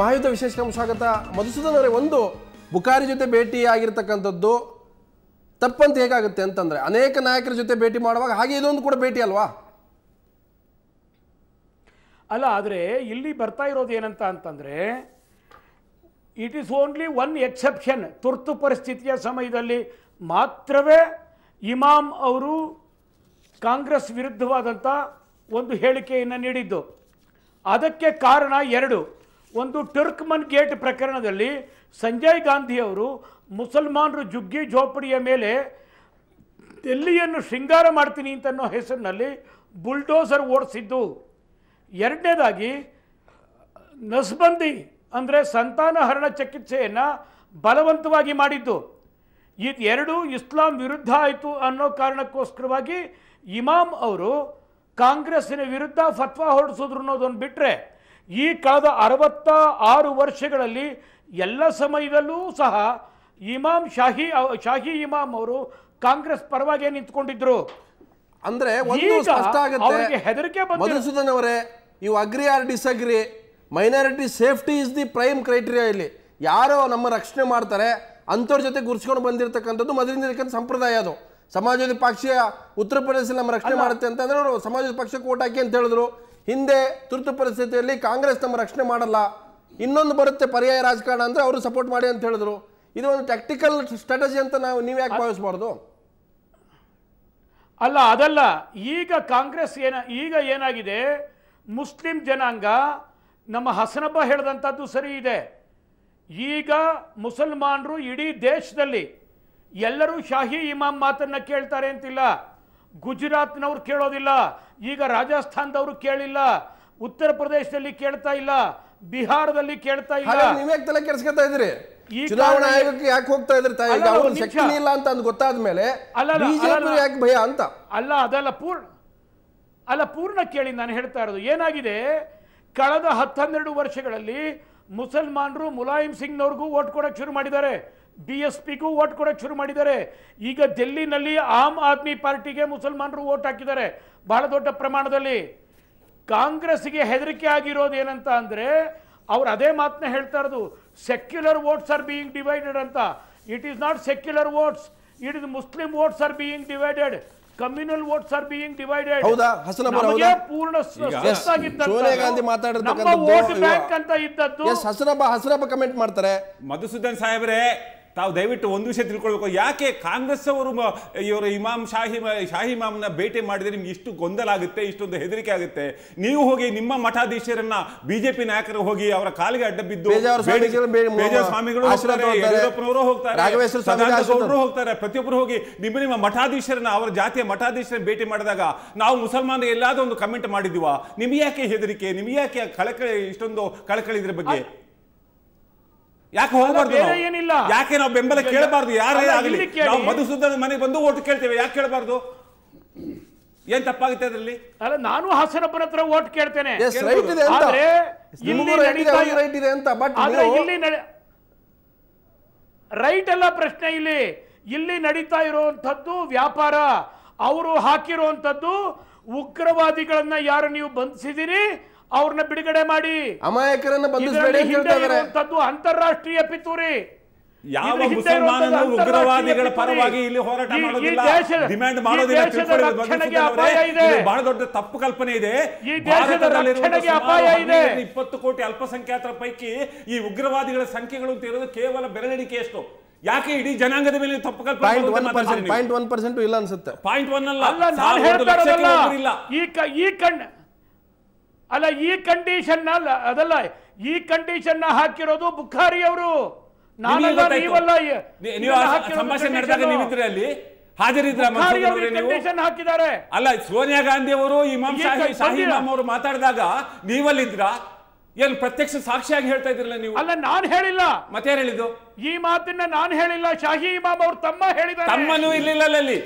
ಮಹಾಯುದ್ಧ ವಿಶೇಷ ಸ್ವಾಗತ ಮಧುಸೂದನ್ ಅವರೇ ಒಂದು ಬುಕಾರಿ ಜೊತೆ ಭೇಟಿ ಆಗಿರ್ತಕ್ಕಂಥದ್ದು ತಪ್ಪಂತ ಹೇಗಾಗುತ್ತೆ ಅಂತಂದರೆ ಅನೇಕ ನಾಯಕರ ಜೊತೆ ಭೇಟಿ ಮಾಡುವಾಗ ಹಾಗೆ ಇದೊಂದು ಕೂಡ ಭೇಟಿ ಅಲ್ವಾ ಅಲ್ಲ ಆದರೆ ಇಲ್ಲಿ ಬರ್ತಾ ಇರೋದು ಏನಂತ ಅಂತಂದರೆ it is only one exception ತುರ್ತು ಪರಿಸ್ಥಿತಿಯ ಸಮಯದಲ್ಲಿ ಮಾತ್ರವೇ ಇಮಾಮ್ ಅವರು ಕಾಂಗ್ರೆಸ್ ವಿರುದ್ಧವಾದಂಥ ಒಂದು ಹೇಳಿಕೆಯನ್ನು ನೀಡಿದ್ದು ಅದಕ್ಕೆ ಕಾರಣ ಎರಡು ಒಂದು ಟರ್ಕ್ಮನ್ ಗೇಟ್ ಪ್ರಕರಣದಲ್ಲಿ ಸಂಜಯ್ ಗಾಂಧಿಯವರು ಮುಸಲ್ಮಾನರು ಜುಗ್ಗಿ ಜೋಪಡಿಯ ಮೇಲೆ ದೆಲ್ಲಿಯನ್ನು ಶೃಂಗಾರ ಮಾಡ್ತೀನಿ ಅಂತನ್ನೋ ಹೆಸರಿನಲ್ಲಿ ಬುಲ್ಡೋಸರ್ ಓಡಿಸಿದ್ದು ಎರಡನೇದಾಗಿ ನಸ್ಬಂದಿ ಅಂದರೆ ಸಂತಾನ ಹರಣ ಚಿಕಿತ್ಸೆಯನ್ನು ಬಲವಂತವಾಗಿ ಮಾಡಿದ್ದು ಇದು ಎರಡು ಇಸ್ಲಾಂ ವಿರುದ್ಧ ಆಯಿತು ಅನ್ನೋ ಕಾರಣಕ್ಕೋಸ್ಕರವಾಗಿ ಇಮಾಮ್ ಅವರು ಕಾಂಗ್ರೆಸ್ಸಿನ ವಿರುದ್ಧ ಫತ್ವಾ ಹೊರಡಿಸಿದ್ರು ಅನ್ನೋದೊಂದು ಬಿಟ್ಟರೆ ಈ ಕಳೆದ ಅರವತ್ತ ಆರು ವರ್ಷಗಳಲ್ಲಿ ಎಲ್ಲ ಸಮಯದಲ್ಲೂ ಸಹ ಇಮಾಮ್ ಶಾಹಿ ಶಾಹಿ ಇಮಾಮ್ ಅವರು ಕಾಂಗ್ರೆಸ್ ಪರವಾಗಿ ನಿಂತ್ಕೊಂಡಿದ್ರು ಅಂದ್ರೆ ಹೆದರಿಕೆ ಬಂದ್ರೆ ಅವರೇ agree or disagree minority safety is the prime criteria ಇಲ್ಲಿ ಯಾರು ನಮ್ಮ ರಕ್ಷಣೆ ಮಾಡ್ತಾರೆ ಅಂಥವ್ರ ಜೊತೆ ಗುರ್ಸ್ಕೊಂಡು ಬಂದಿರತಕ್ಕಂಥದ್ದು ಮೊದಲಿನ ಸಂಪ್ರದಾಯ ಅದು ಸಮಾಜವಾದಿ ಪಕ್ಷ ಉತ್ತರ ಪ್ರದೇಶದಲ್ಲಿ ನಮ್ಮ ರಕ್ಷಣೆ ಮಾಡುತ್ತೆ ಅಂತಂದ್ರೆ ಅವರು ಸಮಾಜವಾದಿ ಪಕ್ಷಕ್ಕೆ ಓಟ್ ಹಾಕಿ ಅಂತ ಹೇಳಿದ್ರು ಹಿಂದೆ ತುರ್ತು ಪರಿಸ್ಥಿತಿಯಲ್ಲಿ ಕಾಂಗ್ರೆಸ್ ನಮ್ಮ ರಕ್ಷಣೆ ಮಾಡಲ್ಲ ಇನ್ನೊಂದು ಬರುತ್ತೆ ಪರ್ಯಾಯ ರಾಜಕಾರಣ ಅಂದರೆ ಅವರು ಸಪೋರ್ಟ್ ಮಾಡಿ ಅಂತ ಹೇಳಿದ್ರು ಇದು ಒಂದು ಟ್ಯಾಕ್ಟಿಕಲ್ ಸ್ಟ್ರಾಟಜಿ ಅಂತ ನಾವು ನೀವು ಯಾಕೆ ಭಾವಿಸಬಾರ್ದು ಅಲ್ಲ ಅದಲ್ಲ ಈಗ ಕಾಂಗ್ರೆಸ್ ಏನ ಈಗ ಏನಾಗಿದೆ ಮುಸ್ಲಿಂ ಜನಾಂಗ ನಮ್ಮ ಹಸನಬ್ಬ ಹೇಳಿದಂಥದ್ದು ಸರಿ ಇದೆ ಈಗ ಮುಸಲ್ಮಾನರು ಇಡೀ ದೇಶದಲ್ಲಿ ಎಲ್ಲರೂ ಶಾಹಿ ಇಮಾಮ್ ಮಾತನ್ನು ಕೇಳ್ತಾರೆ ಅಂತಿಲ್ಲ ಗುಜರಾತ್ನವ್ರು ಕೇಳೋದಿಲ್ಲ ಈಗ ರಾಜಸ್ಥಾನದವರು ಕೇಳಿಲ್ಲ ಉತ್ತರ ಪ್ರದೇಶದಲ್ಲಿ ಕೇಳ್ತಾ ಇಲ್ಲ ಬಿಹಾರದಲ್ಲಿ ಕೇಳ್ತಾ ಇಲ್ಲ ನೀವೇ ತಲೆ ಇದ್ರಿ ಚುನಾವಣಾ ಆಯೋಗಕ್ಕೆ ಯಾಕೆ ಹೋಗ್ತಾ ಇದ್ರಿ ತಾಯಿ ಶಕ್ತಿ ಇಲ್ಲ ಅಂತ ಗೊತ್ತಾದ ಮೇಲೆ ಬಿಜೆಪಿ ಯಾಕೆ ಭಯ ಅಂತ ಅಲ್ಲ ಅದಲ್ಲ ಪೂರ್ಣ ಅಲ್ಲ ಪೂರ್ಣ ಕೇಳಿ ನಾನು ಹೇಳ್ತಾ ಇರೋದು ಏನಾಗಿದೆ ಕಳೆದ ಹತ್ತನ್ನೆರಡು ವರ್ಷಗಳಲ್ಲಿ ಮುಸಲ್ಮಾನರು ಮುಲಾಯಂ ಸಿಂಗ್ನವ್ರಿಗೂ ಓಟ್ ಕೊಡಕ್ಕೆ ಶುರು ಮಾಡಿದ್ದಾರೆ ಬಿ ಎಸ್ ಪಿಗೂ ಓಟ್ ಶುರು ಮಾಡಿದ್ದಾರೆ ಈಗ ಡೆಲ್ಲಿನಲ್ಲಿ ಆಮ್ ಆದ್ಮಿ ಪಾರ್ಟಿಗೆ ಮುಸಲ್ಮಾನರು ಓಟ್ ಹಾಕಿದ್ದಾರೆ ಬಹಳ ದೊಡ್ಡ ಪ್ರಮಾಣದಲ್ಲಿ ಕಾಂಗ್ರೆಸ್ಗೆ ಹೆದರಿಕೆ ಆಗಿರೋದು ಏನಂತ ಅಂದರೆ ಅವ್ರು ಅದೇ ಮಾತನ್ನ ಹೇಳ್ತಾ ಇರೋದು secular votes are being divided ಅಂತ it is not secular votes it is Muslim votes are being divided communal votes are being divided ಹೌದಾ ನಮಗೆ ಪೂರ್ಣ ಗಾಂಧಿ ವೋಟ್ ಬ್ಯಾಂಕ್ ಅಂತ ಇದ್ದದ್ದು ಹಸರಬ ಹಸರಬ ಕಮೆಂಟ್ ಮಾಡ್ತಾರೆ ಮಧುಸೂದನ್ ಸಾಹೇಬ್ರೆ ತಾವು ದಯವಿಟ್ಟು ಒಂದು ವಿಷಯ ತಿಳ್ಕೊಳ್ಬೇಕು ಯಾಕೆ ಕಾಂಗ್ರೆಸ್ ಅವರು ಇವರು ಇಮಾಮ್ ಶಾಹಿ ಶಾಹಿ ಇಮಾಮ್ನ ಭೇಟಿ ಮಾಡಿದರೆ ನಿಮ್ಗೆ ಇಷ್ಟು ಗೊಂದಲ ಆಗುತ್ತೆ ಇಷ್ಟೊಂದು ಹೆದರಿಕೆ ಆಗುತ್ತೆ ನೀವು ಹೋಗಿ ನಿಮ್ಮ ಮಠಾಧೀಶರನ್ನ ಬಿಜೆಪಿ ನಾಯಕರು ಹೋಗಿ ಅವರ ಕಾಲಿಗೆ ಅಡ್ಡ ಬಿದ್ದು ಸ್ವಾಮಿಗಳು ಯಡಿಯೂರಪ್ಪನವರು ಹೋಗ್ತಾರೆ ಹೋಗ್ತಾರೆ ಪ್ರತಿಯೊಬ್ಬರು ಹೋಗಿ ನಿಮ್ಮ ನಿಮ್ಮ ಮಠಾಧೀಶರನ್ನ ಅವರ ಜಾತಿಯ ಮಠಾಧೀಶರನ್ನ ಭೇಟಿ ಮಾಡಿದಾಗ ನಾವು ಮುಸಲ್ಮಾನ ಎಲ್ಲಾದ್ರೂ ಒಂದು ಕಮೆಂಟ್ ಮಾಡಿದ್ವಾ ನಿಮ್ಗೆ ಯಾಕೆ ಹೆದರಿಕೆ ನಿಮ್ಗೆ ಯಾಕೆ ಕಳಕಳಿ ಇಷ್ಟೊಂದು ಕಳಕಳಿ ಇದ್ರ ಬಗ್ಗೆ ಯಾಕೆ ಹೋಗಬಾರ್ದು ಏನಿಲ್ಲ ಯಾಕೆ ನಾವು ಬೆಂಬಲ ಕೇಳಬಾರ್ದು ಯಾರೇ ಆಗಲಿ ನಾವು ಮಧುಸೂದನ ಮನೆಗೆ ಬಂದು ಓಟ್ ಕೇಳ್ತೇವೆ ಯಾಕೆ ಕೇಳಬಾರ್ದು ಏನ್ ತಪ್ಪಾಗುತ್ತೆ ಅದರಲ್ಲಿ ಅಲ್ಲ ನಾನು ಹಾಸನಪ್ಪನ ಹತ್ರ ಓಟ್ ಕೇಳ್ತೇನೆ ರೈಟ್ ಎಲ್ಲಾ ಪ್ರಶ್ನೆ ಇಲ್ಲಿ ಇಲ್ಲಿ ನಡೀತಾ ಇರುವಂತದ್ದು ವ್ಯಾಪಾರ ಅವರು ಹಾಕಿರುವಂತದ್ದು ಉಗ್ರವಾದಿಗಳನ್ನ ಯಾರು ನೀವು ಬಂಧಿಸಿದಿರಿ ಅವ್ರನ್ನ ಬಿಡುಗಡೆ ಮಾಡಿ ಅಮಾಯಕರನ್ನ ಬಂಧಿಸಬೇಡಿ ಅಂತಾರಾಷ್ಟ್ರೀಯ ಪಿತೂರಿ ಯಾವ ಮುಸಲ್ಮಾನನು ಉಗ್ರವಾದಿಗಳ ಪರವಾಗಿ ಇಲ್ಲಿ ಹೋರಾಟ ಮಾಡೋದಿಲ್ಲ ಡಿಮ್ಯಾಂಡ್ ಮಾಡೋದಿಲ್ಲ ಬಹಳ ದೊಡ್ಡ ತಪ್ಪು ಕಲ್ಪನೆ ಇದೆ ಇಪ್ಪತ್ತು ಕೋಟಿ ಅಲ್ಪಸಂಖ್ಯಾತರ ಪೈಕಿ ಈ ಉಗ್ರವಾದಿಗಳ ಸಂಖ್ಯೆಗಳು ಅಂತ ಇರೋದು ಕೇವಲ ಬೆರಳಿಕೆ ಎಷ್ಟು ಯಾಕೆ ಇಡೀ ಜನಾಂಗದ ಮೇಲೆ ತಪ್ಪು ಕಲ್ಪನೆ ಇಲ್ಲ ಅನ್ಸುತ್ತೆ ಪಾಯಿಂಟ್ ಒನ್ ಅಲ್ಲ ಈ ಕಣ್ಣ ಅಲ್ಲ ಈ ಕಂಡೀಷನ್ ಅಲ್ಲ ಅದಲ್ಲ ಈ ಕಂಡೀಷನ್ ನ ಹಾಕಿರೋದು ಬುಖಾರಿ ಅವರು ಅಲ್ಲಿ ಹಾಕಿದ್ದಾರೆ ಅಲ್ಲ ಸೋನಿಯಾ ಗಾಂಧಿ ಅವರು ಇಮಾಮ್ ಅವರು ಮಾತಾಡಿದಾಗ ನೀವಲ್ಲಿದ್ರ ಏನ್ ಪ್ರತ್ಯಕ್ಷ ಸಾಕ್ಷಿಯಾಗಿ ಹೇಳ್ತಾ ಇದ್ರಲ್ಲ ನೀವು ಅಲ್ಲ ನಾನು ಹೇಳಿಲ್ಲ ಮತ್ತೆ ಹೇಳಿದ್ದು ಈ ಮಾತನ್ನ ನಾನ್ ಹೇಳಿಲ್ಲ ಶಾಹಿ ಇಮಾಮ್ ಅವರು ತಮ್ಮ ಹೇಳಿದ ತಮ್ಮನು ಇರ್ಲಿಲ್ಲ ಅಲ್ಲಲ್ಲಿ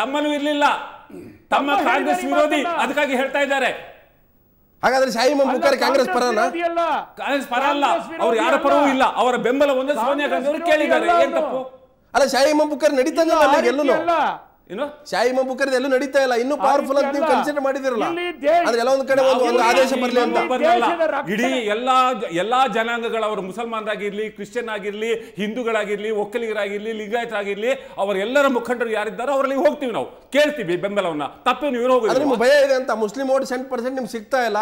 ತಮ್ಮನೂ ಇರ್ಲಿಲ್ಲ ತಮ್ಮ ಕಾಂಗ್ರೆಸ್ ವಿರೋಧಿ ಅದಕ್ಕಾಗಿ ಹೇಳ್ತಾ ಇದ್ದಾರೆ ಹಾಗಾದ್ರೆ ಶಾಹಿ ಮುಖಾರಿ ಕಾಂಗ್ರೆಸ್ ಪರನ ಕಾಂಗ್ರೆಸ್ ಪರ ಅಲ್ಲ ಅವ್ರು ಯಾರ ಪರವೂ ಇಲ್ಲ ಅವರ ಬೆಂಬಲ ಒಂದೇ ಸೋನಿಯಾ ಗಾಂಧಿ ಅವರು ಕೇಳಿದ್ದಾರೆ ತಪ್ಪು ಅಲ್ಲ ಶಾಹಿ ಮುಖಾರಿ ನಡೀತಾನೆ ಎಲ್ಲೂ ಶಾಹಿ ಮಬುಕರ್ ಎಲ್ಲೂ ನಡೀತಾ ಇಲ್ಲ ಇನ್ನೂ ಪವರ್ಫುಲ್ ಅಂತ ನೀವು ಕನ್ಸಿಡರ್ ಮಾಡಿದಿರಲ್ಲ ಅಂದ್ರೆ ಎಲ್ಲ ಒಂದ್ ಕಡೆ ಒಂದು ಆದೇಶ ಬರಲಿ ಅಂತ ಇಡೀ ಎಲ್ಲಾ ಎಲ್ಲಾ ಮುಸಲ್ಮಾನ್ ಆಗಿರ್ಲಿ ಕ್ರಿಶ್ಚಿಯನ್ ಆಗಿರ್ಲಿ ಹಿಂದೂಗಳಾಗಿರ್ಲಿ ಒಕ್ಕಲಿಗರಾಗಿರ್ಲಿ ಅವ್ರ ಎಲ್ಲರ ಮುಖಂಡರು ಯಾರಿದ್ದಾರೋ ಅವರಲ್ಲಿ ಹೋಗ್ತೀವಿ ನಾವು ಕೇಳ್ತೀವಿ ಬೆಂಬಲವನ್ನ ತಪ್ಪು ನೀವು ಹೋಗಿ ನಿಮ್ಗೆ ಭಯ ಇದೆ ಅಂತ ಮುಸ್ಲಿಂ ಓಟ್ ಸೆಂಟ್ ಪರ್ಸೆಂಟ್ ನಿಮ್ಗೆ ಸಿಗ್ತಾ ಇಲ್ಲ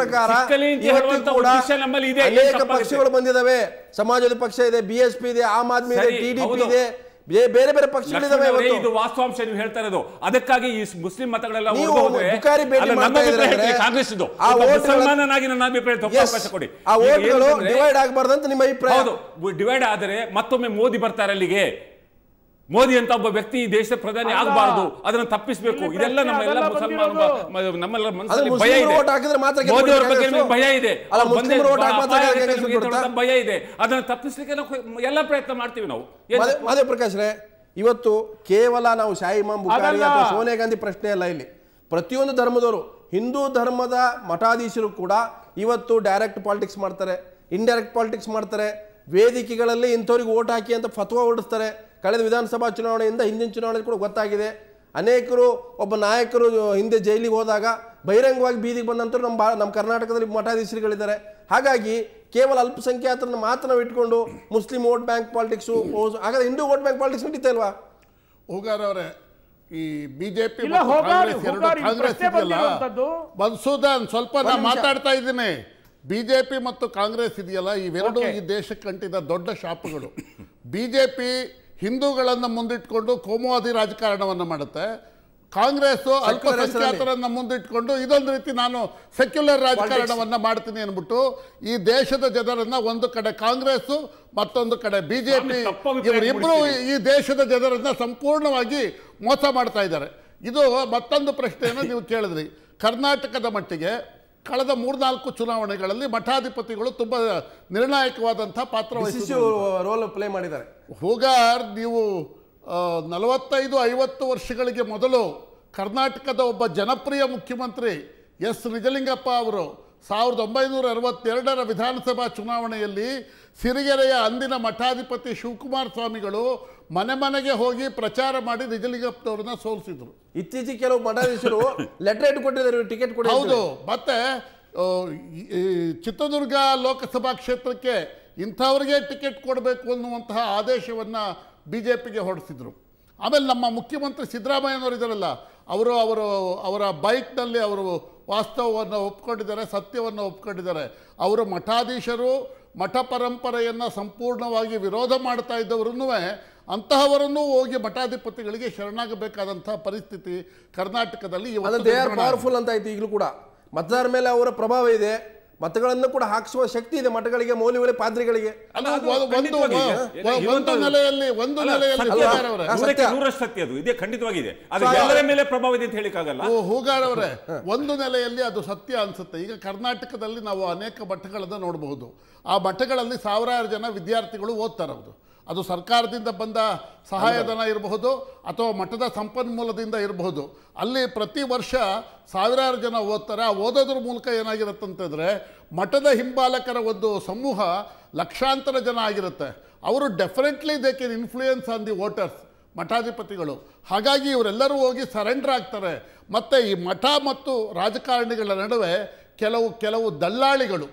ಪ್ರಕಾರ ಅನೇಕ ಪಕ್ಷಗಳು ಬಂದಿದಾವೆ ಸಮಾಜದ ಪಕ್ಷ ಇದೆ ಬಿಎಸ್ಪಿ ಇದೆ ಆಮ್ ಆದ್ಮಿ ಇದೆ ಟಿಡಿಪಿ ಇದೆ ಬೇರೆ ಬೇರೆ ಪಕ್ಷಗಳಿದಾವೆ ಇದು ವಾಸ್ತವಾಂಶ ನೀವು ಹೇಳ್ತಾ ಇರೋದು ಅದಕ್ಕಾಗಿ ಈ ಮುಸ್ಲಿಂ ಮತಗಳೆಲ್ಲ ಕಾಂಗ್ರೆಸ್ ಇದು ನನ್ನ ಅಭಿಪ್ರಾಯ ಅವಕಾಶ ಕೊಡಿ ಆ ಓಟ್ಗಳು ಡಿವೈಡ್ ಆಗಬಾರ್ದು ಅಂತ ನಿಮ್ಮ ಅಭಿಪ್ರಾಯ ಡಿವೈಡ್ ಆದರೆ ಮತ್ತೊಮ್ಮೆ ಮೋದಿ ಬರ್ತಾರೆ ಅಲ್ಲಿಗೆ ಮೋದಿ ಅಂತ ಒಬ್ಬ ವ್ಯಕ್ತಿ ಈ ದೇಶದ ಪ್ರಧಾನಿ ಆಗಬಾರದು ಅದನ್ನ ತಪ್ಪಿಸಬೇಕು ಇದೆಲ್ಲ ನಮ್ಮೆಲ್ಲ ಮುಸಲ್ಮಾನ ನಮ್ಮೆಲ್ಲ ಮನಸ್ಸಲ್ಲಿ ಭಯ ಇದೆ ಮೋದಿ ಅವರ ಬಗ್ಗೆ ನಿಮಗೆ ಭಯ ಇದೆ ಭಯ ಇದೆ ಅದನ್ನ ತಪ್ಪಿಸ್ಲಿಕ್ಕೆ ಎಲ್ಲ ಪ್ರಯತ್ನ ಮಾಡ್ತೀವಿ ನಾವು ಪ್ರಕಾಶ್ ರೇ ಇವತ್ತು ಕೇವಲ ನಾವು ಶಾಹಿ ಇಮಾಮ್ ಅಥವಾ ಸೋನಿಯಾ ಗಾಂಧಿ ಪ್ರಶ್ನೆ ಅಲ್ಲ ಇಲ್ಲಿ ಪ್ರತಿಯೊಂದು ಧರ್ಮದವರು ಹಿಂದೂ ಧರ್ಮದ ಮಠಾಧೀಶರು ಕೂಡ ಇವತ್ತು ಡೈರೆಕ್ಟ್ ಪಾಲಿಟಿಕ್ಸ್ ಮಾಡ್ತಾರೆ ಇಂಡೈರೆಕ್ಟ್ ಪಾಲಿಟಿಕ್ಸ್ ಮಾಡ್ತಾರೆ ವೇದಿಕೆಗಳಲ್ಲಿ ಇಂಥವ್ರಿಗೆ ಓಟ್ ಹಾಕಿ ಅಂತ ಫತ್ವಾ ಓಡಿಸ್ತಾರೆ ಕಳೆದ ವಿಧಾನಸಭಾ ಚುನಾವಣೆಯಿಂದ ಹಿಂದಿನ ಚುನಾವಣೆ ಕೂಡ ಗೊತ್ತಾಗಿದೆ ಅನೇಕರು ಒಬ್ಬ ನಾಯಕರು ಹಿಂದೆ ಜೈಲಿಗೆ ಹೋದಾಗ ಬಹಿರಂಗವಾಗಿ ಬೀದಿಗೆ ಬಂದಂತರೂ ನಮ್ಮ ನಮ್ಮ ಕರ್ನಾಟಕದಲ್ಲಿ ಮಠಾಧೀಶರುಗಳಿದ್ದಾರೆ ಹಾಗಾಗಿ ಕೇವಲ ಅಲ್ಪಸಂಖ್ಯಾತರನ್ನು ಮಾತ್ರ ನಾವು ಇಟ್ಕೊಂಡು ಮುಸ್ಲಿಂ ವೋಟ್ ಬ್ಯಾಂಕ್ ಪಾಲಿಟಿಕ್ಸು ಹಾಗಾದ್ರೆ ಹಿಂದೂ ವೋಟ್ ಬ್ಯಾಂಕ್ ಪಾಲಿಟಿಕ್ಸ್ ನಡೀತಾ ಇಲ್ವಾ ಹೋಗಾರ ಅವರೇ ಈ ಬಿಜೆಪಿ ಸ್ವಲ್ಪ ನಾನು ಮಾತಾಡ್ತಾ ಇದ್ದೀನಿ ಬಿಜೆಪಿ ಮತ್ತು ಕಾಂಗ್ರೆಸ್ ಇದೆಯಲ್ಲ ಇವೆರಡು ಈ ದೇಶಕ್ಕೆ ಅಂಟಿದ ದೊಡ್ಡ ಶಾಪಗಳು ಬಿಜೆಪಿ ಹಿಂದೂಗಳನ್ನು ಮುಂದಿಟ್ಕೊಂಡು ಕೋಮುವಾದಿ ರಾಜಕಾರಣವನ್ನು ಮಾಡುತ್ತೆ ಕಾಂಗ್ರೆಸ್ ಅಲ್ಪಸಂಖ್ಯಾತರನ್ನ ಮುಂದಿಟ್ಕೊಂಡು ಇದೊಂದು ರೀತಿ ನಾನು ಸೆಕ್ಯುಲರ್ ರಾಜಕಾರಣವನ್ನು ಮಾಡ್ತೀನಿ ಅಂದ್ಬಿಟ್ಟು ಈ ದೇಶದ ಜನರನ್ನು ಒಂದು ಕಡೆ ಕಾಂಗ್ರೆಸ್ ಮತ್ತೊಂದು ಕಡೆ ಬಿಜೆಪಿ ಇವರಿಬ್ಬರು ಈ ದೇಶದ ಜನರನ್ನು ಸಂಪೂರ್ಣವಾಗಿ ಮೋಸ ಮಾಡ್ತಾ ಇದ್ದಾರೆ ಇದು ಮತ್ತೊಂದು ಪ್ರಶ್ನೆಯನ್ನು ನೀವು ಕೇಳಿದ್ರಿ ಕರ್ನಾಟಕದ ಮಟ್ಟಿಗೆ ಕಳೆದ ಮೂರ್ನಾಲ್ಕು ಚುನಾವಣೆಗಳಲ್ಲಿ ಮಠಾಧಿಪತಿಗಳು ತುಂಬ ನಿರ್ಣಾಯಕವಾದಂಥ ಪಾತ್ರ ರೋಲ್ ಪ್ಲೇ ಮಾಡಿದ್ದಾರೆ ಹೋಗಾರ್ ನೀವು ನಲವತ್ತೈದು ಐವತ್ತು ವರ್ಷಗಳಿಗೆ ಮೊದಲು ಕರ್ನಾಟಕದ ಒಬ್ಬ ಜನಪ್ರಿಯ ಮುಖ್ಯಮಂತ್ರಿ ಎಸ್ ನಿಜಲಿಂಗಪ್ಪ ಅವರು ಸಾವಿರದ ಒಂಬೈನೂರ ಅರವತ್ತೆರಡರ ವಿಧಾನಸಭಾ ಚುನಾವಣೆಯಲ್ಲಿ ಸಿರಿಗೆರೆಯ ಅಂದಿನ ಮಠಾಧಿಪತಿ ಶಿವಕುಮಾರ ಸ್ವಾಮಿಗಳು ಮನೆ ಮನೆಗೆ ಹೋಗಿ ಪ್ರಚಾರ ಮಾಡಿ ನಿಜಲಿಂಗಪ್ಪನವ್ರನ್ನ ಸೋಲಿಸಿದ್ರು ಇತ್ತೀಚೆಗೆ ಕೆಲವು ಮಠಾಧೀಶರು ಲೆಟರ್ ಹೆಡ್ ಕೊಟ್ಟಿದ್ದಾರೆ ಟಿಕೆಟ್ ಕೊಡಿ ಹೌದು ಮತ್ತೆ ಚಿತ್ರದುರ್ಗ ಲೋಕಸಭಾ ಕ್ಷೇತ್ರಕ್ಕೆ ಇಂಥವ್ರಿಗೆ ಟಿಕೆಟ್ ಕೊಡಬೇಕು ಅನ್ನುವಂತಹ ಆದೇಶವನ್ನು ಬಿ ಜೆ ಪಿಗೆ ಹೊರಡಿಸಿದ್ರು ಆಮೇಲೆ ನಮ್ಮ ಮುಖ್ಯಮಂತ್ರಿ ಸಿದ್ದರಾಮಯ್ಯನವರು ಇದ್ದಾರಲ್ಲ ಅವರು ಅವರು ಅವರ ಬೈಕ್ನಲ್ಲಿ ಅವರು ವಾಸ್ತವವನ್ನು ಒಪ್ಕೊಂಡಿದ್ದಾರೆ ಸತ್ಯವನ್ನು ಒಪ್ಕೊಂಡಿದ್ದಾರೆ ಅವರು ಮಠಾಧೀಶರು ಮಠ ಪರಂಪರೆಯನ್ನು ಸಂಪೂರ್ಣವಾಗಿ ವಿರೋಧ ಮಾಡ್ತಾ ಇದ್ದವ್ರೂ ಅಂತಹವರನ್ನು ಹೋಗಿ ಮಠಾಧಿಪತಿಗಳಿಗೆ ಶರಣಾಗಬೇಕಾದಂತಹ ಪರಿಸ್ಥಿತಿ ಕರ್ನಾಟಕದಲ್ಲಿ ಪವರ್ಫುಲ್ ಅಂತ ಐತಿ ಈಗಲೂ ಕೂಡ ಮತದಾರರ ಮೇಲೆ ಅವರ ಪ್ರಭಾವ ಇದೆ ಮತಗಳನ್ನು ಕೂಡ ಹಾಕಿಸುವ ಶಕ್ತಿ ಇದೆ ಮಠಗಳಿಗೆ ಮೌಲ್ಯಗಳ ಪಾದ್ರಿಗಳಿಗೆ ಒಂದು ನೆಲೆಯಲ್ಲಿ ಒಂದು ಸತ್ಯ ಅದು ಖಂಡಿತವಾಗಿದೆ ಮೇಲೆ ಪ್ರಭಾವ ಇದೆ ಅಂತ ಹೇಳಿಕ್ಕಾಗಲ್ಲ ಹೂಗಾರವರೇ ಒಂದು ನೆಲೆಯಲ್ಲಿ ಅದು ಸತ್ಯ ಅನ್ಸುತ್ತೆ ಈಗ ಕರ್ನಾಟಕದಲ್ಲಿ ನಾವು ಅನೇಕ ಮಠಗಳನ್ನು ನೋಡಬಹುದು ಆ ಮಠಗಳಲ್ಲಿ ಸಾವಿರಾರು ಜನ ವಿದ್ಯಾರ್ಥಿಗಳು ಅವರು ಅದು ಸರ್ಕಾರದಿಂದ ಬಂದ ಸಹಾಯಧನ ಇರಬಹುದು ಅಥವಾ ಮಠದ ಸಂಪನ್ಮೂಲದಿಂದ ಇರಬಹುದು ಅಲ್ಲಿ ಪ್ರತಿ ವರ್ಷ ಸಾವಿರಾರು ಜನ ಓದ್ತಾರೆ ಆ ಓದೋದ್ರ ಮೂಲಕ ಏನಾಗಿರುತ್ತಂತಂದರೆ ಮಠದ ಹಿಂಬಾಲಕರ ಒಂದು ಸಮೂಹ ಲಕ್ಷಾಂತರ ಜನ ಆಗಿರುತ್ತೆ ಅವರು definitely they can influence on the voters ಮಠಾಧಿಪತಿಗಳು ಹಾಗಾಗಿ ಇವರೆಲ್ಲರೂ ಹೋಗಿ ಸರೆಂಡರ್ ಆಗ್ತಾರೆ ಮತ್ತು ಈ ಮಠ ಮತ್ತು ರಾಜಕಾರಣಿಗಳ ನಡುವೆ ಕೆಲವು ಕೆಲವು ದಲ್ಲಾಳಿಗಳು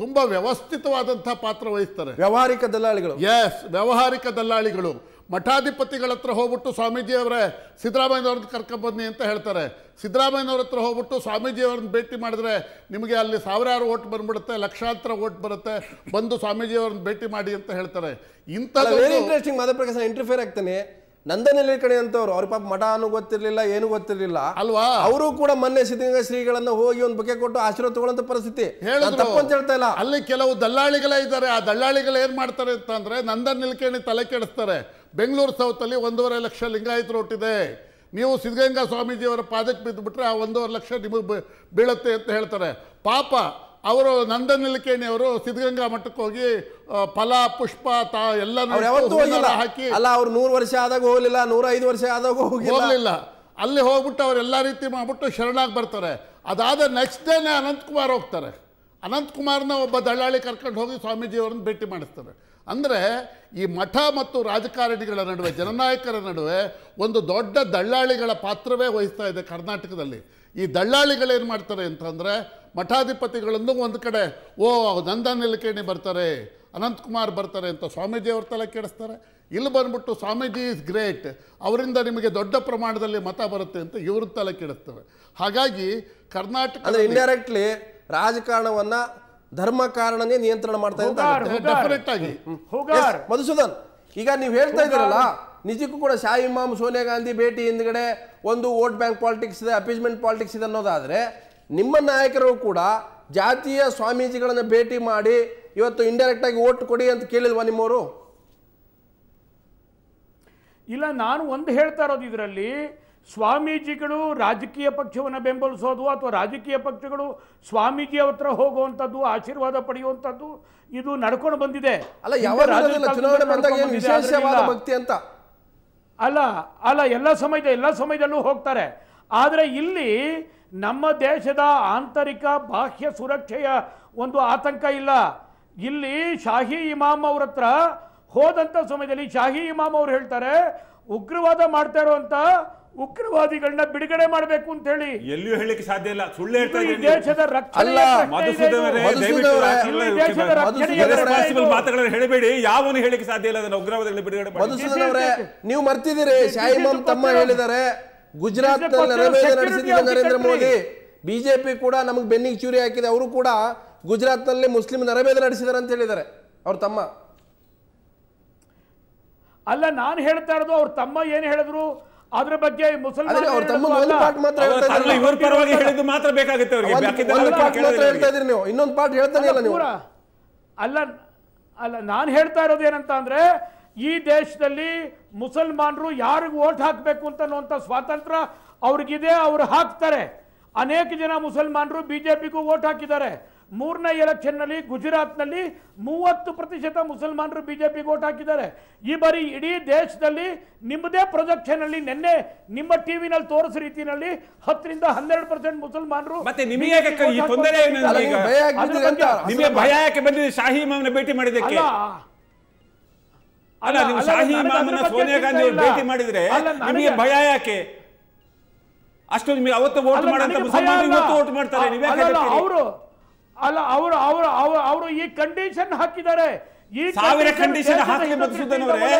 ತುಂಬ ವ್ಯವಸ್ಥಿತವಾದಂಥ ಪಾತ್ರ ವಹಿಸ್ತಾರೆ ವ್ಯವಹಾರಿಕ ದಲ್ಲಾಳಿಗಳು ಎಸ್ ವ್ಯವಹಾರಿಕ ದಲ್ಲಾಳಿಗಳು ಮಠಾಧಿಪತಿಗಳ ಹತ್ರ ಹೋಗ್ಬಿಟ್ಟು ಸ್ವಾಮೀಜಿಯವರೇ ಸಿದ್ದರಾಮಯ್ಯವ್ರನ್ನ ಕರ್ಕೊಂಬನ್ನಿ ಅಂತ ಹೇಳ್ತಾರೆ ಸಿದ್ದರಾಮಯ್ಯವ್ರ ಹತ್ರ ಹೋಗ್ಬಿಟ್ಟು ಸ್ವಾಮೀಜಿಯವ್ರನ್ನ ಭೇಟಿ ಮಾಡಿದ್ರೆ ನಿಮಗೆ ಅಲ್ಲಿ ಸಾವಿರಾರು ಓಟ್ ಬಂದ್ಬಿಡುತ್ತೆ ಲಕ್ಷಾಂತರ ಓಟ್ ಬರುತ್ತೆ ಬಂದು ಸ್ವಾಮೀಜಿಯವ್ರನ್ನ ಭೇಟಿ ಮಾಡಿ ಅಂತ ಹೇಳ್ತಾರೆ ವೆರಿ ಇಂಟ್ರೆಸ್ಟಿಂಗ್ ಇಂಟರ್ಫಿಯರ್ ಆಗ್ತಾನೆ ನಂದನಲ್ಲಿ ಕಣೆ ಅಂತವ್ರು ಅವ್ರ ಪಾಪ ಮಠ ಗೊತ್ತಿರಲಿಲ್ಲ ಏನು ಗೊತ್ತಿರಲಿಲ್ಲ ಅಲ್ವಾ ಅವರು ಕೂಡ ಮೊನ್ನೆ ಸಿದ್ಧಗಂಗಾ ಶ್ರೀಗಳನ್ನ ಹೋಗಿ ಒಂದು ಬಗ್ಗೆ ಕೊಟ್ಟು ಆಶೀರ್ವಾದ ತಗೊಳ್ಳಂತ ಪರಿಸ್ಥಿತಿ ಅಂತ ಹೇಳ್ತಾ ಇಲ್ಲ ಅಲ್ಲಿ ಕೆಲವು ದಲ್ಲಾಳಿಗಳೇ ಇದ್ದಾರೆ ಆ ದಲ್ಲಾಳಿಗಳು ಏನ್ ಮಾಡ್ತಾರೆ ಅಂತಂದ್ರೆ ನಂದನ್ ನಿಲ್ಕೇಣಿ ತಲೆ ಕೆಡಿಸ್ತಾರೆ ಬೆಂಗಳೂರು ಸೌತಲ್ಲಿ ಒಂದೂವರೆ ಲಕ್ಷ ಲಿಂಗಾಯತರು ಹುಟ್ಟಿದೆ ನೀವು ಸಿದ್ಧಗಂಗಾ ಸ್ವಾಮೀಜಿಯವರ ಪಾದಕ್ಕೆ ಬಿಟ್ರೆ ಆ ಒಂದೂವರೆ ಲಕ್ಷ ನಿಮಗೆ ಬೀಳುತ್ತೆ ಅಂತ ಹೇಳ್ತಾರೆ ಪಾಪ ಅವರು ನಂದನ್ ನಿಲಕೇಣಿ ಅವರು ಸಿದ್ಧಗಂಗಾ ಮಠಕ್ಕೆ ಹೋಗಿ ಫಲ ಪುಷ್ಪ ತಾ ಎಲ್ಲ ಹಾಕಿ ಅಲ್ಲ ಅವ್ರು ನೂರು ವರ್ಷ ಆದಾಗ ಹೋಗಲಿಲ್ಲ ನೂರ ಐದು ವರ್ಷ ಆದಾಗ ಹೋಗಲಿಲ್ಲ ಅಲ್ಲಿ ಹೋಗ್ಬಿಟ್ಟು ಅವ್ರು ಎಲ್ಲ ರೀತಿ ಮಾಡ್ಬಿಟ್ಟು ಶರಣಾಗಿ ಬರ್ತಾರೆ ಅದಾದ ನೆಕ್ಸ್ಟ್ ಡೇನೇ ಅನಂತಕುಮಾರ್ ಹೋಗ್ತಾರೆ ಅನಂತಕುಮಾರ್ನ ಒಬ್ಬ ದಳ್ಳಾಳಿ ಕರ್ಕೊಂಡು ಹೋಗಿ ಸ್ವಾಮೀಜಿಯವರನ್ನು ಭೇಟಿ ಮಾಡಿಸ್ತಾರೆ ಅಂದರೆ ಈ ಮಠ ಮತ್ತು ರಾಜಕಾರಣಿಗಳ ನಡುವೆ ಜನನಾಯಕರ ನಡುವೆ ಒಂದು ದೊಡ್ಡ ದಳ್ಳಾಳಿಗಳ ಪಾತ್ರವೇ ವಹಿಸ್ತಾ ಇದೆ ಕರ್ನಾಟಕದಲ್ಲಿ ಈ ದಳ್ಳಾಳಿಗಳೇನು ಮಾಡ್ತಾರೆ ಅಂತಂದರೆ ಮಠಾಧಿಪತಿಗಳನ್ನು ಒಂದು ಕಡೆ ಓ ನಂದ ನಿಲಕೇಣಿ ಬರ್ತಾರೆ ಅನಂತಕುಮಾರ್ ಬರ್ತಾರೆ ಅಂತ ಸ್ವಾಮೀಜಿ ಅವ್ರ ತಲೆ ಕೆಡಿಸ್ತಾರೆ ಇಲ್ಲಿ ಬಂದ್ಬಿಟ್ಟು ಸ್ವಾಮೀಜಿ ಈಸ್ ಗ್ರೇಟ್ ಅವರಿಂದ ನಿಮಗೆ ದೊಡ್ಡ ಪ್ರಮಾಣದಲ್ಲಿ ಮತ ಬರುತ್ತೆ ಅಂತ ಇವ್ರ ತಲೆ ಕೇಳಿಸ್ತಾರೆ ಹಾಗಾಗಿ ಕರ್ನಾಟಕ ಇಂಡೈರೆಕ್ಟ್ಲಿ ರಾಜಕಾರಣವನ್ನ ಧರ್ಮ ಕಾರಣನೇ ನಿಯಂತ್ರಣ ಮಾಡ್ತಾ ಆಗಿ ಮಧುಸೂದನ್ ಈಗ ನೀವು ಹೇಳ್ತಾ ಇದ್ದೀರಲ್ಲ ನಿಜಕ್ಕೂ ಕೂಡ ಶಾಹಿಮಾಮ್ ಇಮಾಮ್ ಸೋನಿಯಾ ಗಾಂಧಿ ಭೇಟಿ ಹಿಂದ್ಗಡೆ ಒಂದು ವೋಟ್ ಬ್ಯಾಂಕ್ ಪಾಲಿಟಿಕ್ಸ್ ಇದೆ ಅಪೀಸ್ಮೆಂಟ್ ಪಾಲಿಟಿಕ್ಸ್ ಇದೆ ಅನ್ನೋದಾದ್ರೆ ನಿಮ್ಮ ನಾಯಕರು ಕೂಡ ಜಾತಿಯ ಸ್ವಾಮೀಜಿಗಳನ್ನು ಭೇಟಿ ಮಾಡಿ ಇವತ್ತು ಆಗಿ ಓಟ್ ಕೊಡಿ ಅಂತ ಕೇಳಿಲ್ವಾ ನಿಮ್ಮವರು ಇಲ್ಲ ನಾನು ಒಂದು ಹೇಳ್ತಾ ಇರೋದು ಇದರಲ್ಲಿ ಸ್ವಾಮೀಜಿಗಳು ರಾಜಕೀಯ ಪಕ್ಷವನ್ನು ಬೆಂಬಲಿಸೋದು ಅಥವಾ ರಾಜಕೀಯ ಪಕ್ಷಗಳು ಸ್ವಾಮೀಜಿ ಹತ್ರ ಹೋಗುವಂಥದ್ದು ಆಶೀರ್ವಾದ ಪಡೆಯುವಂಥದ್ದು ಇದು ನಡ್ಕೊಂಡು ಬಂದಿದೆ ಅಲ್ಲ ಯಾವ ವಿಶೇಷವಾದ ಭಕ್ತಿ ಅಂತ ಅಲ್ಲ ಅಲ್ಲ ಎಲ್ಲ ಸಮಯದ ಎಲ್ಲ ಸಮಯದಲ್ಲೂ ಹೋಗ್ತಾರೆ ಆದರೆ ಇಲ್ಲಿ ನಮ್ಮ ದೇಶದ ಆಂತರಿಕ ಬಾಹ್ಯ ಸುರಕ್ಷೆಯ ಒಂದು ಆತಂಕ ಇಲ್ಲ ಇಲ್ಲಿ ಶಾಹಿ ಇಮಾಮ್ ಅವ್ರ ಹತ್ರ ಹೋದಂಥ ಸಮಯದಲ್ಲಿ ಶಾಹಿ ಇಮಾಮ್ ಅವ್ರು ಹೇಳ್ತಾರೆ ಉಗ್ರವಾದ ಮಾಡ್ತಾ ಇರುವಂತ ಉಗ್ರವಾದಿಗಳನ್ನ ಬಿಡುಗಡೆ ಮಾಡಬೇಕು ಅಂತ ಹೇಳಿ ಎಲ್ಲಿಯೂ ಹೇಳಿಕ್ ಸಾಧ್ಯ ಇಲ್ಲ ಸುಳ್ಳು ದೇಶದ ರಕ್ಷಣೆ ಮಾತುಗಳನ್ನು ಹೇಳಬೇಡಿ ಯಾವನು ಹೇಳಿಕ್ ಸಾಧ್ಯ ಇಲ್ಲ ಅದನ್ನ ಉಗ್ರವಾದಿಗಳನ್ನ ಬಿಡುಗಡೆ ನೀವು ಮರ್ತಿದ್ದೀರಿ ಶಾಹಿಮಾಮ್ ತಮ್ಮ ಹೇಳಿದ್ದಾರೆ ಗುಜರಾತ್ ನರೇಂದ್ರ ಮೋದಿ ಬಿಜೆಪಿ ಕೂಡ ನಮಗೆ ಬೆನ್ನಿಗೆ ಚೂರಿ ಹಾಕಿದೆ ಅವರು ಕೂಡ ಗುಜರಾತ್ ನಲ್ಲಿ ಮುಸ್ಲಿಂ ನರಮೇಧ ನಡೆಸಿದಾರೆ ಅಂತ ಹೇಳಿದ್ದಾರೆ ಅವ್ರ ತಮ್ಮ ಅಲ್ಲ ನಾನು ಹೇಳ್ತಾ ಇರೋದು ಅವ್ರ ತಮ್ಮ ಏನು ಹೇಳಿದ್ರು ಅದ್ರ ಬಗ್ಗೆ ಮುಸಲ್ಮಾನ ನೀವು ಇನ್ನೊಂದು ಪಾಠ ಹೇಳ್ತಾನೆ ಅಲ್ಲ ಅಲ್ಲ ನಾನು ಹೇಳ್ತಾ ಇರೋದು ಏನಂತ ಅಂದ್ರೆ ಈ ದೇಶದಲ್ಲಿ ಮುಸಲ್ಮಾನರು ಯಾರಿಗೂ ಓಟ್ ಹಾಕಬೇಕು ಅಂತ ಅನ್ನುವಂಥ ಸ್ವಾತಂತ್ರ್ಯ ಅವ್ರಿಗಿದೆ ಅವ್ರು ಹಾಕ್ತಾರೆ ಅನೇಕ ಜನ ಮುಸಲ್ಮಾನರು ಬಿ ಜೆ ಪಿಗೂ ಓಟ್ ಹಾಕಿದ್ದಾರೆ ಮೂರನೇ ಎಲೆಕ್ಷನ್ನಲ್ಲಿ ಗುಜರಾತ್ನಲ್ಲಿ ಮೂವತ್ತು ಪ್ರತಿಶತ ಮುಸಲ್ಮಾನರು ಬಿ ಜೆ ಪಿಗೆ ಓಟ್ ಹಾಕಿದ್ದಾರೆ ಈ ಬಾರಿ ಇಡೀ ದೇಶದಲ್ಲಿ ನಿಮ್ಮದೇ ಪ್ರೊಜೆಕ್ಷನಲ್ಲಿ ನಿನ್ನೆ ನಿಮ್ಮ ಟಿ ವಿನಲ್ಲಿ ತೋರಿಸ ರೀತಿಯಲ್ಲಿ ಹತ್ತರಿಂದ ಹನ್ನೆರಡು ಪರ್ಸೆಂಟ್ ಮುಸಲ್ಮಾನರು ಮತ್ತೆ ನಿಮಗೆ ಭಯ ಯಾಕೆ ಬಂದಿದೆ ಶಾಹಿ ಭೇಟಿ ಮಾಡಿದ್ದಕ್ಕೆ ಅಲ್ಲ ನೀವು ಶಾಹಿ ಇಮಾಮನ ಸೋನಿಯಾ ಗಾಂಧಿ ಅವರು ಭೇಟಿ ಮಾಡಿದ್ರೆ ನಿಮಗೆ ಭಯ ಯಾಕೆ ಅಷ್ಟು ನಿಮಗೆ ಅವತ್ತು ವೋಟ್ ಮಾಡಂತ ಮುಸಲ್ಮಾನರು ಇವತ್ತು ವೋಟ್ ಮಾಡ್ತಾರೆ ನೀವೇ ಅವರು ಅಲ್ಲ ಅವರು ಅವರು ಅವರು ಈ ಕಂಡೀಷನ್ ಹಾಕಿದ್ದಾರೆ ಈ ಸಾವಿರ ಕಂಡೀಷನ್ ಹಾಕಲಿ ಮಧುಸೂದನ್ ಅವರೇ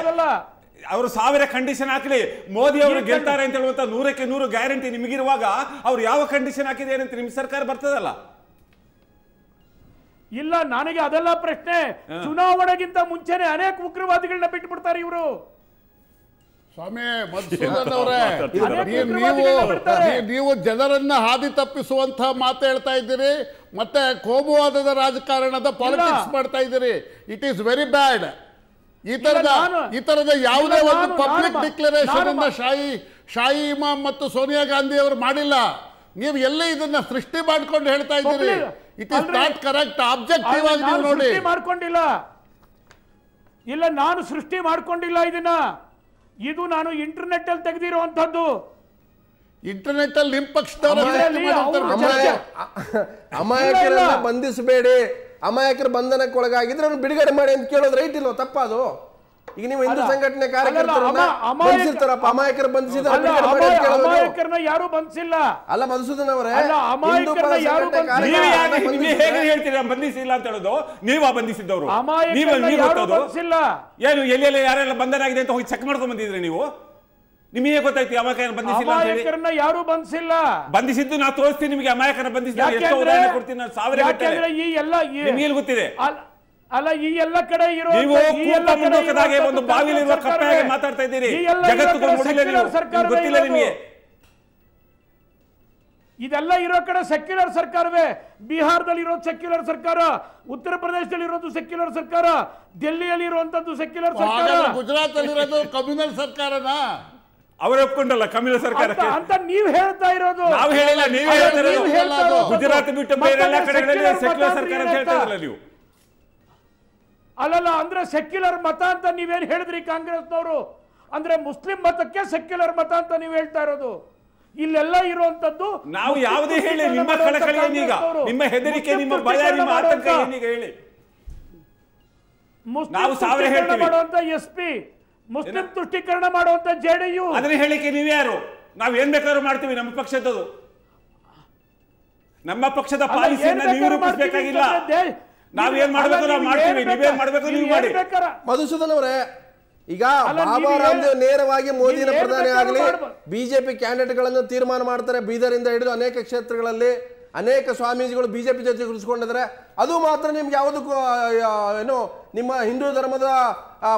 ಅವರು ಸಾವಿರ ಕಂಡೀಷನ್ ಹಾಕಲಿ ಮೋದಿ ಅವರು ಗೆಲ್ತಾರೆ ಅಂತ ಹೇಳುವಂತ ನೂರಕ್ಕೆ ನೂರು ಗ್ಯಾರಂಟಿ ನಿಮಗಿರುವಾಗ ಅವ್ರು ಯಾವ ಕಂಡೀಷನ್ ಹಾಕಿದೆ ಅಂತ ನಿಮ್ ಸರ್ಕಾರ ಬರ್ತದಲ್ಲ ಇಲ್ಲ ನನಗೆ ಅದೆಲ್ಲ ಪ್ರಶ್ನೆ ಚುನಾವಣೆಗಿಂತ ಮುಂಚೆನೆ ಅನೇಕ ಉಗ್ರವಾದಿಗಳನ್ನ ಬಿಟ್ಟು ಬಿಡ್ತಾರೆ ಇವರು ಸ್ವಾಮಿ ನೀವು ನೀವು ಜನರನ್ನ ಹಾದಿ ತಪ್ಪಿಸುವಂತ ಮಾತು ಹೇಳ್ತಾ ಇದ್ದೀರಿ ಮತ್ತೆ ಕೋಮುವಾದದ ರಾಜಕಾರಣದ ಪಾಲಿಟಿಕ್ಸ್ ಮಾಡ್ತಾ ಇದ್ದೀರಿ ಇಟ್ ಈಸ್ ವೆರಿ ಬ್ಯಾಡ್ ಈ ತರದ ಈ ತರದ ಯಾವುದೇ ಒಂದು ಪಬ್ಲಿಕ್ ಡಿಕ್ಲರೇಷನ್ ಅನ್ನ ಶಾಹಿ ಶಾಹಿ ಇಮಾಮ್ ಮತ್ತು ಸೋನಿಯಾ ಗಾಂಧಿ ಅವರು ಮಾಡಿಲ್ಲ ನೀವು ಎಲ್ಲಿ ಇದನ್ನ ಸೃಷ್ಟಿ ಮಾಡ್ಕೊಂಡು ಹೇಳ್ತಾ ಇದ್ದೀರಿ it is not correct objective ಆಗಿ ನೀವು ನೋಡಿ ಮಾಡ್ಕೊಂಡಿಲ್ಲ ಇಲ್ಲ ನಾನು ಸೃಷ್ಟಿ ಮಾಡ್ಕೊಂಡಿಲ್ಲ ಇದನ್ನ ಇದು ನಾನು ಇಂಟರ್ನೆಟ್ ಅಲ್ಲಿ ತೆಗೆದಿರುವಂತದ್ದು ಇಂಟರ್ನೆಟ್ ಅಲ್ಲಿ ನಿಮ್ಮ ಪಕ್ಷದವರ ಬಂಧಿಸಬೇಡಿ ಅಮಾಯಕರ ಬಂಧನಕ್ಕೆ ಒಳಗಾಗಿದ್ರೆ ಬಿಡುಗಡೆ ಮಾಡಿ ಅಂತ ಕೇಳೋದು ರೈಟ್ ತಪ್ಪ ಅದು ಈಗ ನೀವು ಹಿಂದೂ ಸಂಘಟನೆ ಕಾರ್ಯಕರ್ತರನ್ನ ಬಂಧಿಸಿರ್ತಾರಪ್ಪ ಅಮಾಯಕರ ಬಂಧಿಸಿದ್ರೆ ಅಮಾಯಕರನ್ನ ಯಾರು ಬಂಧಿಸಿಲ್ಲ ಅಲ್ಲ ಮಧುಸೂದನ್ ಅವರೇ ಹೇಗೆ ಹೇಳ್ತೀರಾ ಬಂಧಿಸಿಲ್ಲ ಅಂತ ಹೇಳೋದು ನೀವ ಬಂಧಿಸಿದ್ದವರು ಬಂಧಿಸಿಲ್ಲ ಏನು ಎಲ್ಲೆಲ್ಲಿ ಯಾರೆಲ್ಲ ಬಂಧನ ಅಂತ ಹೋಗಿ ಚೆಕ್ ಮಾಡ್ಕೊಂಡು ಬಂದಿದ್ರಿ ನೀವು ನಿಮಗೆ ಗೊತ್ತಾಯ್ತು ಅಮಾಯಕರನ್ನ ಬಂಧಿಸಿಲ್ಲ ಅಮಾಯಕರನ್ನ ಯಾರು ಬಂಧಿಸಿಲ್ಲ ಬಂಧಿಸಿದ್ದು ನಾ ತೋರಿಸ್ತೀನಿ ನಿಮಗೆ ಅಮಾಯಕರನ್ನ ಬಂಧಿಸಿದ ಕೊಡ್ತೀನಿ ಸಾವಿರ ಈ ಎಲ್ಲ ನಿಮಗೆ ಗೊತ್ತಿದೆ ಅಲ್ಲ ಈ ಎಲ್ಲ ಕಡೆ ಇರುವ ನೀವು ಮಾತಾಡ್ತಾ ಇದ್ದೀರಿ ಗೊತ್ತಿಲ್ಲ ನಿಮಗೆ ಇದೆಲ್ಲ ಇರೋ ಕಡೆ ಸೆಕ್ಯುಲರ್ ಸರ್ಕಾರವೇ ಬಿಹಾರದಲ್ಲಿ ಇರೋದು ಸೆಕ್ಯುಲರ್ ಸರ್ಕಾರ ಉತ್ತರ ಪ್ರದೇಶದಲ್ಲಿ ಇರೋದು ಸೆಕ್ಯುಲರ್ ಸರ್ಕಾರ ಡೆಲ್ಲಿಯಲ್ಲಿ ಇರುವಂತದ್ದು ಸೆಕ್ಯುಲರ್ ಸರ್ಕಾರ ಗುಜರಾತ್ ಇರೋದು ಕಮ್ಯುನಲ್ ಸರ್ಕಾರನಾ ಅವರು ಒಪ್ಕೊಂಡಲ್ಲ ಕಮ್ಯುನ ಸರ್ಕಾರ ಅಂತ ನೀವ್ ಹೇಳ್ತಾ ಇರೋದು ನಾವು ಹೇಳಿಲ್ಲ ಗುಜರಾತ್ ಬಿಟ್ಟು ಸೆಕ್ಯುಲರ್ ಸರ್ಕಾರ ಅಂತ ಹೇಳ್ತಾ ಇರಲ್ಲ ನೀವು ಅಲ್ಲಲ್ಲ ಅಂದ್ರೆ ಸೆಕ್ಯುಲರ್ ಮತ ಅಂತ ನೀವೇನು ಹೇಳಿದ್ರಿ ಕಾಂಗ್ರೆಸ್ನವರು ಅಂದ್ರೆ ಮುಸ್ಲಿಂ ಮತಕ್ಕೆ ಸೆಕ್ಯುಲರ್ ಮತ ಅಂತ ನೀವು ಹೇಳ್ತಾ ಇರೋದು ಇಲ್ಲೆಲ್ಲ ಇರುವಂತದ್ದು ನಾವು ಯಾವುದೇ ಹೇಳಿ ನಿಮ್ಮ ನಿಮ್ಮ ಹೆದರಿಕೆ ನಿಮ್ಮ ಭಯ ನಿಮ್ಮ ಆತಂಕ ಹೇಳಿ ನಾವು ಸಾವಿರ ಹೇಳ್ತೀವಿ ಮಾಡುವಂತ ಎಸ್ ಪಿ ಮುಸ್ಲಿಂ ತುಷ್ಟೀಕರಣ ಮಾಡುವಂತ ಜೆಡಿಯು ಅದನ್ನ ಹೇಳಿಕೆ ನೀವು ಯಾರು ನಾವು ಏನ್ ಬೇಕಾದ್ರೂ ಮಾಡ್ತೀವಿ ನಮ್ಮ ಪಕ್ಷದದು ನಮ್ಮ ಪಕ್ಷದ ಪಾಲಿಸಿಯನ್ನ ನೀವು ರೂಪಿಸಬೇಕಾಗಿಲ್ಲ ನಾವೇನ್ ಮಾಡ್ಬೇಕು ನಾವು ಮಾಡ್ತೀವಿ ನೀವು ಮಾಡಿ ಮಧುಸೂದನ್ ಈಗ ಬಾಬಾ ರಾಮದೇವ್ ನೇರವಾಗಿ ಮೋದಿನ ಪ್ರಧಾನಿ ಆಗಲಿ ಬಿಜೆಪಿ ಗಳನ್ನು ತೀರ್ಮಾನ ಮಾಡ್ತಾರೆ ಬೀದರಿಂದ ಹಿಡಿದು ಅನೇಕ ಕ್ಷೇತ್ರಗಳಲ್ಲಿ ಅನೇಕ ಸ್ವಾಮೀಜಿಗಳು ಬಿಜೆಪಿ ಜೊತೆ ಕುಳಿಸ್ಕೊಂಡಿದ್ದಾರೆ ಅದು ಮಾತ್ರ ನಿಮ್ಗೆ ಯಾವುದಕ್ಕೂ ಏನು ನಿಮ್ಮ ಹಿಂದೂ ಧರ್ಮದ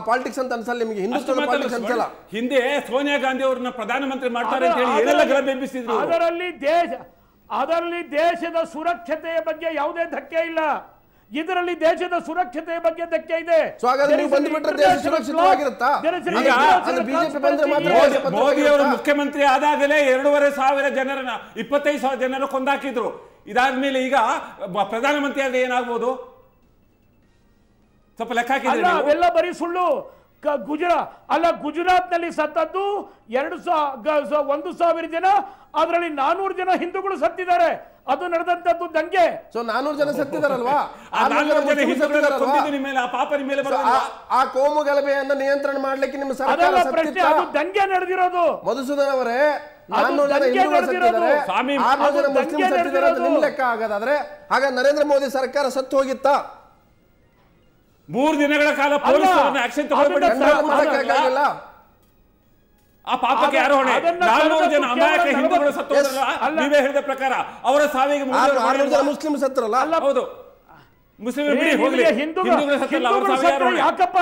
ಪಾಲಿಟಿಕ್ಸ್ ಅಂತ ಅನ್ಸಲ್ಲ ನಿಮ್ಗೆ ಹಿಂದೂ ಪಾಲಿಟಿಕ್ಸ್ ಅನ್ಸಲ್ಲ ಹಿಂದೆ ಸೋನಿಯಾ ಗಾಂಧಿ ಅವ್ರನ್ನ ಪ್ರಧಾನಮಂತ್ರಿ ಮಾಡ್ತಾರೆ ಅದರಲ್ಲಿ ದೇಶ ಅದರಲ್ಲಿ ದೇಶದ ಸುರಕ್ಷತೆಯ ಬಗ್ಗೆ ಯಾವುದೇ ಧಕ್ಕೆ ಇಲ್ಲ ಇದರಲ್ಲಿ ದೇಶದ ಸುರಕ್ಷತೆ ಬಗ್ಗೆ ಧಕ್ಕೆ ಇದೆ ಮೋದಿ ಅವರು ಮುಖ್ಯಮಂತ್ರಿ ಆದಾಗಲೇ ಎರಡೂವರೆ ಸಾವಿರ ಜನರನ್ನ ಇಪ್ಪತ್ತೈದು ಸಾವಿರ ಜನರು ಕೊಂದಾಕಿದ್ರು ಇದಾದ್ಮೇಲೆ ಈಗ ಪ್ರಧಾನಮಂತ್ರಿ ಆದ್ರೆ ಏನಾಗ್ಬೋದು ಸ್ವಲ್ಪ ಲೆಕ್ಕ ಹಾಕಿದ್ರೆ ಸುಳ್ಳು ಗುಜರಾತ್ ಅಲ್ಲ ಗುಜರಾತ್ ನಲ್ಲಿ ಸತ್ತದ್ದು ಎರಡು ಸಾ ಒಂದು ಸಾವಿರ ಜನ ಅದರಲ್ಲಿ ನಾನೂರು ಜನ ಹಿಂದೂಗಳು ಸತ್ತಿದ್ದಾರೆ ಅದು ನಡೆದಂತದ್ದು ದಂಗೆ ಸೊ ನಾನೂರು ಜನ ಸತ್ತಿದಾರಲ್ವಾ ಆ ಕೋಮು ಗಲಭೆಯನ್ನ ನಿಯಂತ್ರಣ ಮಾಡ್ಲಿಕ್ಕೆ ನಿಮ್ಮ ಪ್ರಶ್ನೆ ಅದು ದಂಗೆ ನಡೆದಿರೋದು ಮಧುಸೂದನ್ ಅವರೇ ಸ್ವಾಮಿ ಜನ ಲೆಕ್ಕ ಆಗದಾದ್ರೆ ಹಾಗೆ ನರೇಂದ್ರ ಮೋದಿ ಸರ್ಕಾರ ಸತ್ತು ಹೋಗಿತ್ತ ಮೂರು ದಿನಗಳ ಕಾಲ ಪೊಲೀಸರನ್ನ ಆಕ್ಷನ್ ಆ ಪಾಪಕ್ಕೆ ಯಾರು ಹೊಣೆ ನಾಲ್ನೂರು ಜನ ಅಮಾಯಕ ಹಿಂದೂಗಳು ಸತ್ತು ನೀವೇ ಹೇಳಿದ ಪ್ರಕಾರ ಅವರ ಸಾವಿಗೆ ಮುಸ್ಲಿಂ ಸತ್ತರಲ್ಲ ಹೌದು ಮುಸ್ಲಿಂ ಬಿಡಿ ಹೋಗ್ಲಿ ಹಿಂದೂಗಳು ಸತ್ತಲ್ಲ ಅವರ ಸಾವಿಗೆ ಯಾಕಪ್ಪ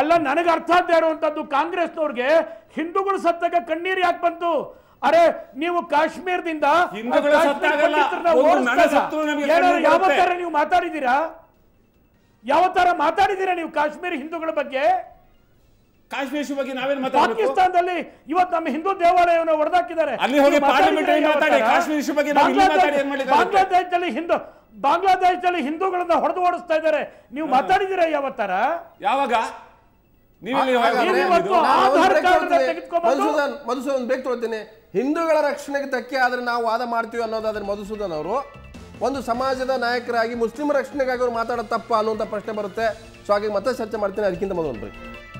ಅಲ್ಲ ನನಗೆ ಅರ್ಥ ಅಂತ ಇರುವಂತದ್ದು ಕಾಂಗ್ರೆಸ್ನವ್ರಿಗೆ ಹಿಂದೂಗಳು ಸತ್ತಾಗ ಕಣ್ಣೀರು ಯಾಕೆ ಬಂತು ಅರೆ ನೀವು ಕಾಶ್ಮೀರದಿಂದ ಯಾವ ನೀವು ಮಾತಾಡಿದ್ದೀರಾ ಯಾವ ತರ ಮಾತಾಡಿದ್ದೀರಾ ನೀವು ಕಾಶ್ಮೀರಿ ಹಿಂದೂಗಳ ಬಗ್ಗೆ ಕಾಶ್ಮೀರ ಬಗ್ಗೆ ನಾವೇನು ಮಾತಾಡಬೇಕು ಪಾಕಿಸ್ತಾನದಲ್ಲಿ ಇವತ್ತು ನಮ್ಮ ಹಿಂದೂ ದೇವಾಲಯವನ್ನು ಹೊಡೆದಾಕಿದ್ದಾರೆ ಅಲ್ಲಿ ಹೋಗಿ ಪಾರ್ಲಿಮೆಂಟ್ ಬಗ್ಗೆ ಬಾಂಗ್ಲಾದೇಶದಲ್ಲಿ ಹಿಂದೂ ಬಾಂಗ್ಲಾದೇಶದಲ್ಲಿ ಹಿಂದೂಗಳನ್ನ ಹೊಡೆದು ಓಡಿಸ್ತಾ ಇದ್ದಾರೆ ನೀವು ಮಾತಾಡಿದಿರಾ ಯಾವ ತರ ಯಾವಾಗ ಮಧುಸೂದನ್ ಬ್ರೇಕ್ ತೊಳ್ತೇನೆ ಹಿಂದೂಗಳ ರಕ್ಷಣೆಗೆ ತಕ್ಕೆ ಆದ್ರೆ ನಾವು ವಾದ ಮಾಡ್ತೀವಿ ಅನ್ನೋದಾದ್ರೆ ಮಧುಸೂದನ್ ಅವರು ಒಂದು ಸಮಾಜದ ನಾಯಕರಾಗಿ ಮುಸ್ಲಿಂ ರಕ್ಷಣೆಗಾಗಿ ಅವ್ರು ಮಾತಾಡೋದು ತಪ್ಪ ಅನ್ನುವಂಥ ಪ್ರಶ್ನೆ ಬರುತ್ತೆ ಸೊ ಹಾಗಾಗಿ ಮತ್ತೆ ಚರ್ಚೆ ಮಾಡ್ತೀನಿ ಅದಕ್ಕಿಂತ ಮೊದಲು